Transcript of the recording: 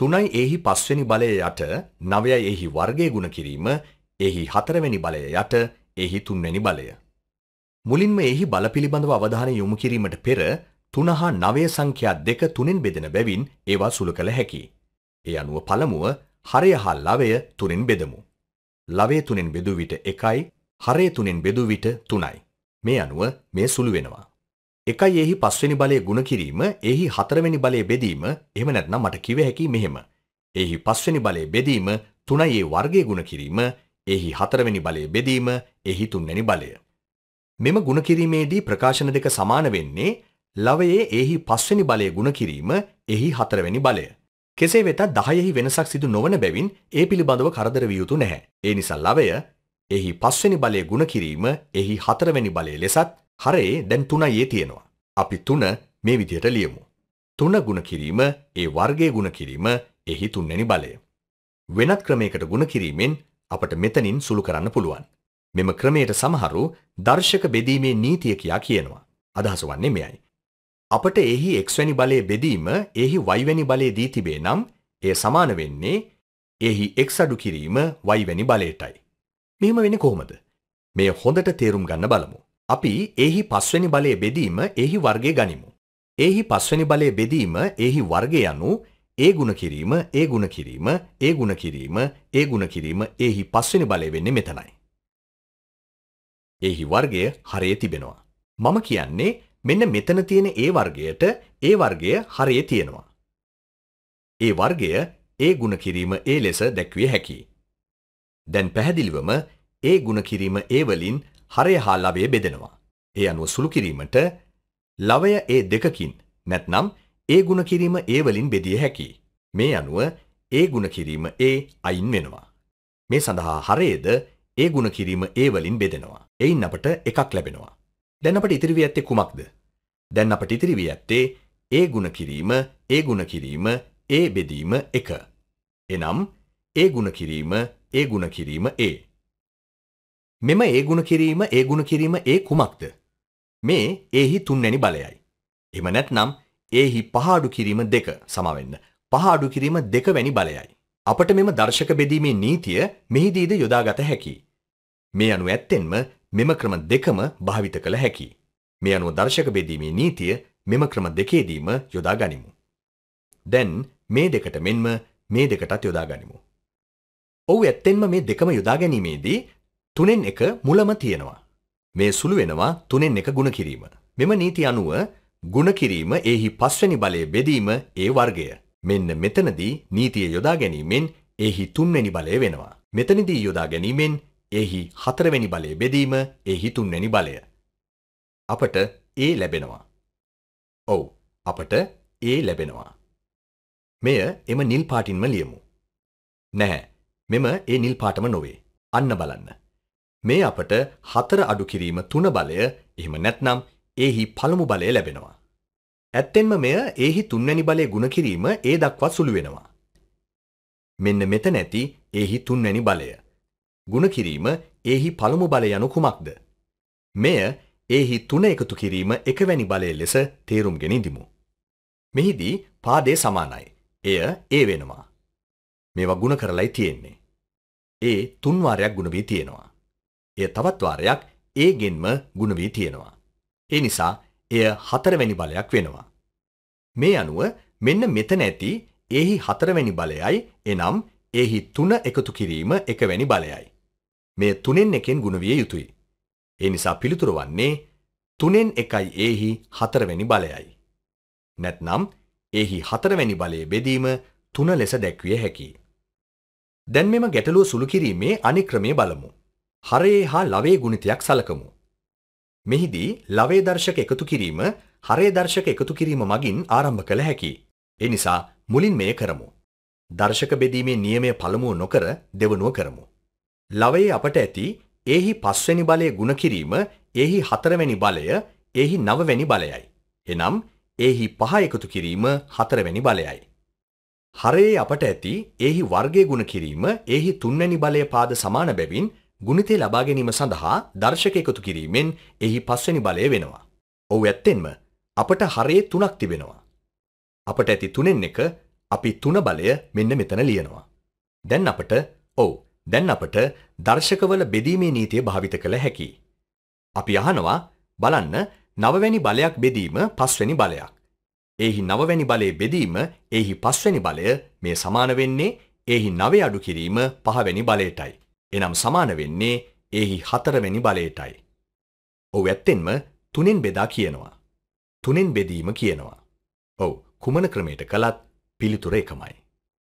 තුනයි එහි පස්වෙනි බලය යට නවයයි එහි වර්ගය ගුණ කිරීම එහි හතරවැනි බලය යට එහි තුන්වැනි බලය. මුලින්ම එහි බල පිළිබඳව අවධානය යොමු කිරීමට පෙර තුන හා නවය සංඛ්‍යා දෙක තුනෙන් බෙදෙන බැවින් ඒවා සුළු කළ හැකි. ඒ අනුව පළමුුව හරය හා ලවය තුනෙන් බෙදමු. ලවේ තුනෙන් බෙදු විට එකයි හරය තුනෙන් බෙදු විට තුනයි. මේ අනුව මේ සුළු වෙනවා. එකයි එහි පස්වෙනි බලය ගුණ කිරීම, එහි හතරවෙනි බලය බෙදීම, එහෙම නැත්නම් මට කිව හැකි මෙහෙම. එහි පස්වෙනි බලය බෙදීම 3යි ඒ වර්ගයේ ගුණ කිරීම, එහි හතරවෙනි බලය බෙදීම, එහි තුන්වෙනි බලය. මෙම ගුණ කිරීමේදී ප්‍රකාශන දෙක සමාන වෙන්නේ ලවයේ එහි පස්වෙනි බලය ගුණ කිරීම, එහි හතරවෙනි බලය. කෙසේ වෙතත් 10ෙහි වෙනසක් සිදු නොවන බැවින් ඒ පිළිබඳව කරදර විය යුතු නැහැ. ඒ නිසා ලවය එහි පස්වෙනි බලය ගුණ කිරීම, එහි හතරවෙනි බලය ලෙසත් හරේ දැන් 3යේ තියෙනවා. අපි 3 මේ විදිහට ලියමු. 3 ಗುಣ කිරීම ඒ වර්ගයේ ಗುಣ කිරීම එහි තුන්වෙනි බලය. වෙනත් ක්‍රමයකට ಗುಣ කිරීමෙන් අපට මෙතනින් සුළු කරන්න පුළුවන්. මෙම ක්‍රමයට සමහරු දර්ශක බෙදීමේ නීතිය කියා කියනවා. අදහස වන්නේ මෙයයි. අපට එහි x වැනි බලයේ බෙදීම එහි y වැනි බලයේ දී තිබේ නම් එය සමාන වෙන්නේ එහි x අඩු කිරීම y වැනි බලයටයි. මෙහෙම වෙන්නේ කොහොමද? මෙය හොඳට තේරුම් ගන්න බලමු. අපි එහි පස්වැනි බලය බෙදීම එහි වර්ගය ගනිමු. එහි පස්වැනි බලය බෙදීම එහි වර්ගය යනු ඒ ගුණ කිරීම ඒ ගුණ කිරීම ඒ ගුණ කිරීම ඒ ගුණ කිරීම එහි පස්වැනි බලය වෙන්නේ මෙතනයි. එහි වර්ගය හරයේ තිබෙනවා. මම කියන්නේ මෙන්න මෙතන තියෙන ඒ වර්ගයට ඒ වර්ගය හරයේ තියෙනවා. ඒ වර්ගය ඒ ගුණ කිරීම ඒ ලෙස දැක්විය හැකියි. දැන් පැහැදිලිවම ඒ ගුණ කිරීම ඒ වලින් හරය හා ලවය බෙදෙනවා. ඒ අනුව සුළු කිරීමට ලවය ඒ දෙකකින් නැත්නම් ඒ ගුණ කිරීම ඒ වලින් බෙදිය හැකි. මේ අනුව ඒ ගුණ කිරීම ඒ අයින් වෙනවා. මේ සඳහා හරයේද ඒ ගුණ කිරීම ඒ වලින් බෙදෙනවා. එයින් අපට එකක් ලැබෙනවා. දැන් අපට ඉතිරි වී ඇත්තේ කුමක්ද? දැන් අපට ඉතිරි වී ඇත්තේ ඒ ගුණ කිරීම ඒ ගුණ කිරීම ඒ බෙදීම එක. එනම් ඒ ගුණ කිරීම ඒ ගුණ කිරීම ඒ මෙම ඒ ගුණ කිරීම ඒ ගුණ කිරීම ඒ කුමක්ද? මේ ඒහි තුන්වැනි බලයයි. එම නැත්නම් ඒහි පහඩු කිරීම දෙක සමවෙන්න. පහඩු කිරීම දෙක වැනි බලයයි. අපට මෙම දර්ශක බෙදීමේ නීතිය මෙහිදීද යොදාගත හැකි. මේ අනුව ඇත්තෙන්ම මෙම ක්‍රම දෙකම භාවිත කළ හැකි. මේ අනුව දර්ශක බෙදීමේ නීතිය මෙම ක්‍රම දෙකේදීම යොදා ගනිමු. දැන් මේ දෙකට මෙන්ම මේ දෙකටත් යොදා ගනිමු. ඔව් ඇත්තෙන්ම මේ දෙකම යොදා ගැනීමේදී තුනෙන් එක මුලම තියෙනවා. මේ සුළු වෙනවා තුනෙන් එක ගුණ කිරීම. මෙම නීති අනුව ගුණ කිරීම එහි පස්වැනි බලය බෙදීම ඒ වර්ගය. මෙන්න මෙතනදී නීතිය යොදා ගැනීමෙන් එහි තුන්වැනි බලය වෙනවා. මෙතනදී යොදා ගැනීමෙන් එහි හතරවැනි බලය බෙදීම එහි තුන්වැනි බලය. අපට ඒ ලැබෙනවා. ඔව් අපට ඒ ලැබෙනවා. මෙය එම නිල් පාටින්ම ලියමු. නැහැ. මෙම ඒ නිල් පාටම නොවේ. අන්න බලන්න. මේ අපට හතර අඩු කිරීම තුන බලය එහෙම නැත්නම් ඒහි පළමු බලය ලැබෙනවා. ඇත්තෙන්ම මෙය ඒහි තුන්වැනි බලය ගුණ කිරීම ඒ දක්වා සුළු වෙනවා. මෙන්න මෙතන ඇති ඒහි තුන්වැනි බලය. ගුණ කිරීම ඒහි පළමු බලය යනු කුමක්ද? මෙය ඒහි තුන එකතු කිරීම එකවැනි බලය ලෙස තේරුම්ගෙන ඉදිමු. මෙහිදී පාදේ සමානයි. එය ඒ වෙනවා. මේවා ගුණ කරලයි තියෙන්නේ. ඒ තුන්වාරයක් ගුණ වී තියෙනවා. එය තවත් වාරයක් ඒගෙන්ම ගුණ වී තියෙනවා. ඒ නිසා එය හතරවැනි බලයක් වෙනවා. මේ අනුව මෙන්න මෙතන ඇති ඒහි හතරවැනි බලයයි එනම් ඒහි තුන එකතු කිරීම එකවැනි බලයයි. මේ තුනෙන් එකෙන් ගුණ විය යුතුයි. ඒ නිසා පිළිතුර වන්නේ තුනෙන් එකයි ඒහි හතරවැනි බලයයි. නැත්නම් ඒහි හතරවැනි බලයේ බෙදීම තුන ලෙස දැක්විය හැකියි. දැන් මෙම ගැටලුව සුළු කිරීමේ අනික්‍රමය බලමු. හරයේ හා ලවේ ගුණිතයක් සලකමු. මෙහිදී ලවේ දර්ශක එකතු කිරීම හරය දර්ශක එකතු කිරීම මගින් ආරම්භ කළ හැකි. එනිසා මුලින් මෙය කරමු. දර්ශක බෙදීමේ නියමය පළමුුව නොකර දෙවනුව කරමු. ලවයේ අපට ඇති ඒහි පස්වැනි බලය ගුණ කිරීම ඒහි හතරවැනි බලය ඒහි නවවැනි බලයයි. එනම් ඒහි පහ එකතු කිරීම හතරවැනි බලයයි. හරයේ අපට ඇති ඒහි වර්ගය ගුණ කිරීම ඒහි තුන්වැනි බලය පාද සමාන බැවින් ගුණිතය ලබා ගැනීම සඳහා දර්ශක එකතු කිරීමෙන් එහි පස්වැනි බලය වෙනවා. ඔව් ඇත්තෙන්ම අපට හරයේ තුනක් තිබෙනවා. අපට ඇති තුනෙන් එක අපි තුන බලය මෙන්න මෙතන ලියනවා. දැන් අපට ඔව් දැන් අපට දර්ශකවල බෙදීමේ නීතිය භාවිත කළ හැකි. අපි අහනවා බලන්න නවවැනි බලයක් බෙදීම පස්වැනි බලයක්. එහි නවවැනි බලයේ බෙදීම එහි පස්වැනි බලය මේ සමාන වෙන්නේ එහි 9 අඩු කිරීම පහවැනි බලයටයි. එනම් සමාන වෙන්නේ එහි හතරවැනි බලයටයි. ඔව් ඇත්තෙන්ම තුනෙන් බෙදා කියනවා. තුනෙන් බෙදීම කියනවා. ඔව් කුමන ක්‍රමයට කළත් පිළිතුර එකමයි.